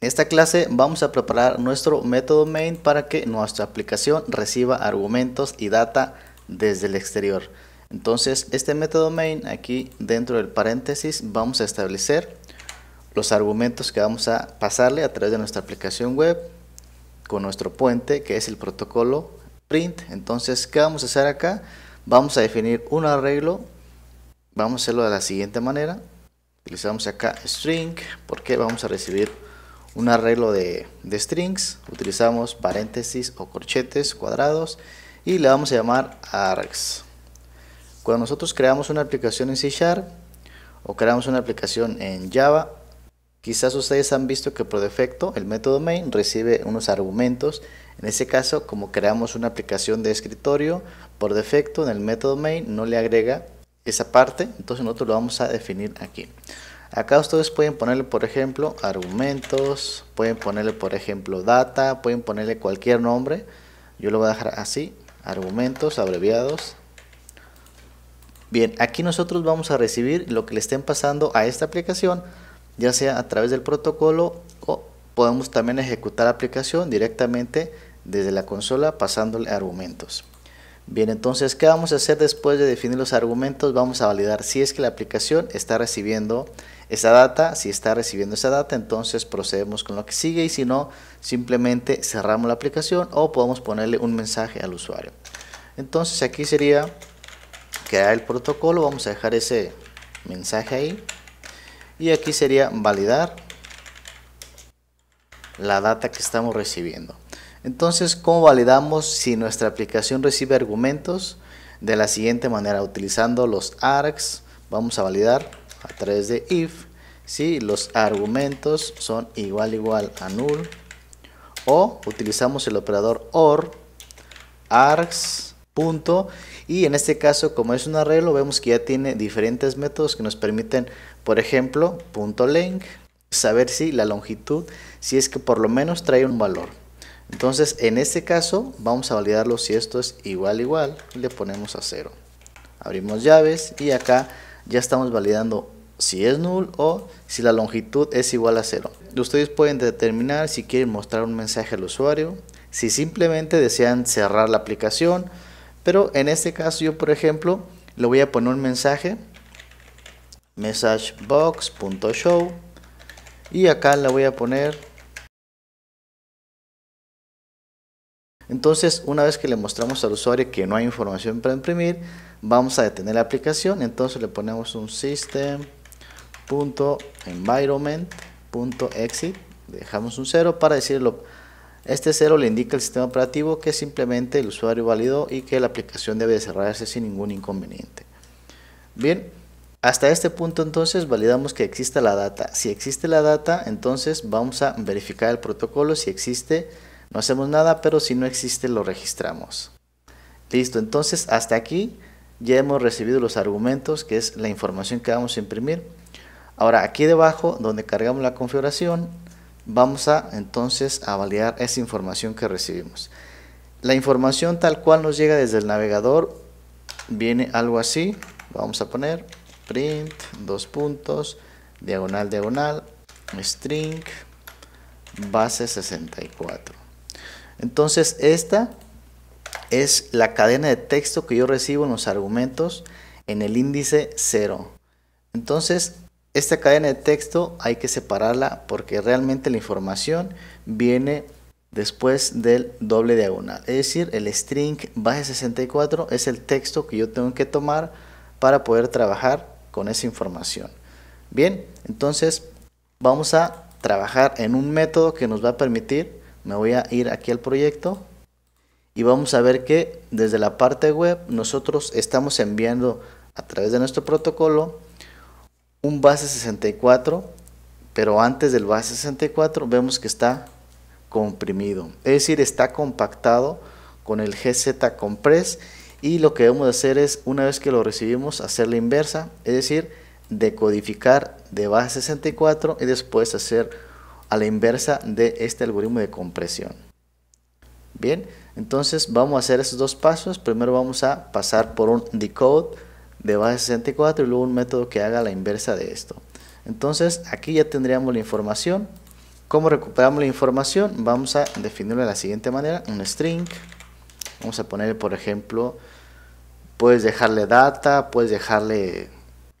En esta clase vamos a preparar nuestro método main para que nuestra aplicación reciba argumentos y data desde el exterior. Entonces este método main aquí dentro del paréntesis vamos a establecer los argumentos que vamos a pasarle a través de nuestra aplicación web con nuestro puente que es el protocolo print. Entonces ¿qué vamos a hacer acá? Vamos a definir un arreglo. Vamos a hacerlo de la siguiente manera. Utilizamos acá string porque vamos a recibir un arreglo de, strings, utilizamos paréntesis o corchetes cuadrados y le vamos a llamar args. Cuando nosotros creamos una aplicación en C Sharp o creamos una aplicación en Java, quizás ustedes han visto que por defecto el método main recibe unos argumentos. En ese caso, como creamos una aplicación de escritorio, por defecto en el método main no le agrega esa parte, entonces nosotros lo vamos a definir aquí. Acá ustedes pueden ponerle, por ejemplo, argumentos, pueden ponerle, por ejemplo, data, pueden ponerle cualquier nombre. Yo lo voy a dejar así, argumentos abreviados. Bien, aquí nosotros vamos a recibir lo que le estén pasando a esta aplicación, ya sea a través del protocolo o podemos también ejecutar la aplicación directamente desde la consola pasándole argumentos. Bien, entonces, ¿qué vamos a hacer después de definir los argumentos? Vamos a validar si es que la aplicación está recibiendo esa data. Si está recibiendo esa data, entonces procedemos con lo que sigue y si no, simplemente cerramos la aplicación o podemos ponerle un mensaje al usuario. Entonces, aquí sería crear el protocolo. Vamos a dejar ese mensaje ahí. Y aquí sería validar la data que estamos recibiendo. Entonces, ¿cómo validamos si nuestra aplicación recibe argumentos? De la siguiente manera, utilizando los args, vamos a validar a través de if si los argumentos son igual igual a null o utilizamos el operador OR args punto y en este caso como es un arreglo vemos que ya tiene diferentes métodos que nos permiten por ejemplo punto length saber si la longitud si es que por lo menos trae un valor entonces, en este caso, vamos a validarlo si esto es igual, igual, le ponemos a cero. Abrimos llaves y acá ya estamos validando si es null o si la longitud es igual a cero. Ustedes pueden determinar si quieren mostrar un mensaje al usuario, si simplemente desean cerrar la aplicación, pero en este caso yo, por ejemplo, le voy a poner un mensaje, messagebox.show, y acá le voy a poner Entonces, una vez que le mostramos al usuario que no hay información para imprimir, vamos a detener la aplicación. Entonces le ponemos un system.environment.exit, dejamos un cero para decirlo. Este cero le indica al sistema operativo que simplemente el usuario validó y que la aplicación debe cerrarse sin ningún inconveniente. Bien, hasta este punto entonces validamos que exista la data. Si existe la data, entonces vamos a verificar el protocolo si existe no hacemos nada, pero si no existe lo registramos. Listo, entonces hasta aquí ya hemos recibido los argumentos, que es la información que vamos a imprimir. Ahora aquí debajo, donde cargamos la configuración, vamos a entonces a validar esa información que recibimos. La información tal cual nos llega desde el navegador viene algo así. Vamos a poner print, dos puntos, diagonal, diagonal, string, base 64. Entonces, esta es la cadena de texto que yo recibo en los argumentos en el índice 0. Entonces, esta cadena de texto hay que separarla porque realmente la información viene después del doble diagonal. Es decir, el string base 64 es el texto que yo tengo que tomar para poder trabajar con esa información. Bien, entonces vamos a trabajar en un método que nos va a permitir me voy a ir aquí al proyecto y vamos a ver que desde la parte web nosotros estamos enviando a través de nuestro protocolo un base 64, pero antes del base 64 vemos que está comprimido, es decir, está compactado con el GZ Compress y lo que debemos hacer es una vez que lo recibimos hacer la inversa, es decir, decodificar de base 64 y después hacer a la inversa de este algoritmo de compresión. Bien, entonces vamos a hacer esos dos pasos. Primero vamos a pasar por un decode de base 64 y luego un método que haga la inversa de esto. Entonces aquí ya tendríamos la información. ¿Cómo recuperamos la información? Vamos a definirla de la siguiente manera. Un string. Vamos a poner, por ejemplo, puedes dejarle data, puedes dejarle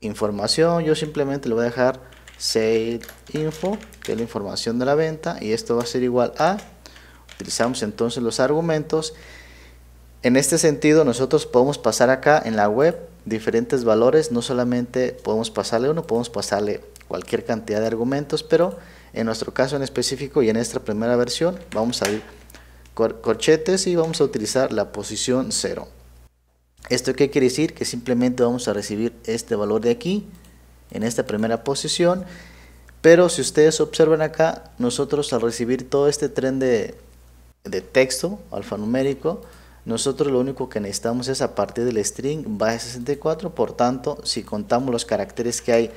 información. Yo simplemente le voy a dejar sale info, que es la información de la venta, y esto va a ser igual a, utilizamos entonces los argumentos. En este sentido, nosotros podemos pasar acá en la web diferentes valores, no solamente podemos pasarle uno, podemos pasarle cualquier cantidad de argumentos, pero en nuestro caso en específico y en esta primera versión vamos a ir corchetes y vamos a utilizar la posición 0. ¿Esto qué quiere decir? Que simplemente vamos a recibir este valor de aquí, en esta primera posición. Pero si ustedes observan acá, nosotros al recibir todo este tren de, texto alfanumérico, nosotros lo único que necesitamos es a partir del string base 64, por tanto, si contamos los caracteres que hay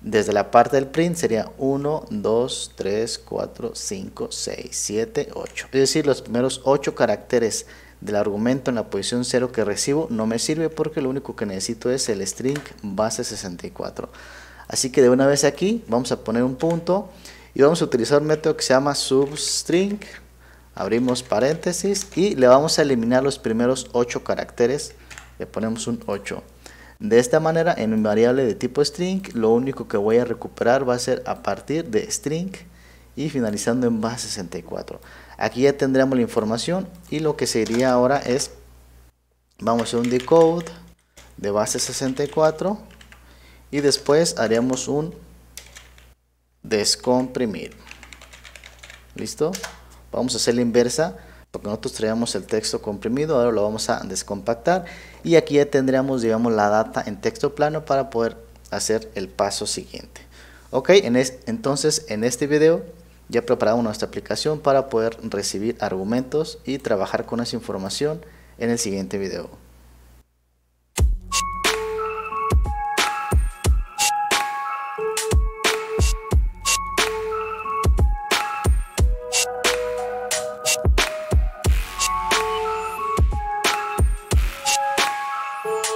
desde la parte del print sería 1, 2, 3, 4, 5, 6, 7, 8. Es decir, los primeros 8 caracteres del argumento en la posición 0 que recibo no me sirve porque lo único que necesito es el string base 64. Así que de una vez aquí vamos a poner un punto y vamos a utilizar un método que se llama substring. Abrimos paréntesis y le vamos a eliminar los primeros 8 caracteres. Le ponemos un 8. De esta manera en mi variable de tipo string lo único que voy a recuperar va a ser a partir de string y finalizando en base 64. Aquí ya tendríamos la información y lo que sería ahora es, vamos a un decode de base 64 y después haremos un descomprimir. ¿Listo? Vamos a hacer la inversa porque nosotros traíamos el texto comprimido, ahora lo vamos a descompactar y aquí ya tendríamos, digamos, la data en texto plano para poder hacer el paso siguiente. Ok, en entonces en este video ya preparamos nuestra aplicación para poder recibir argumentos y trabajar con esa información en el siguiente video.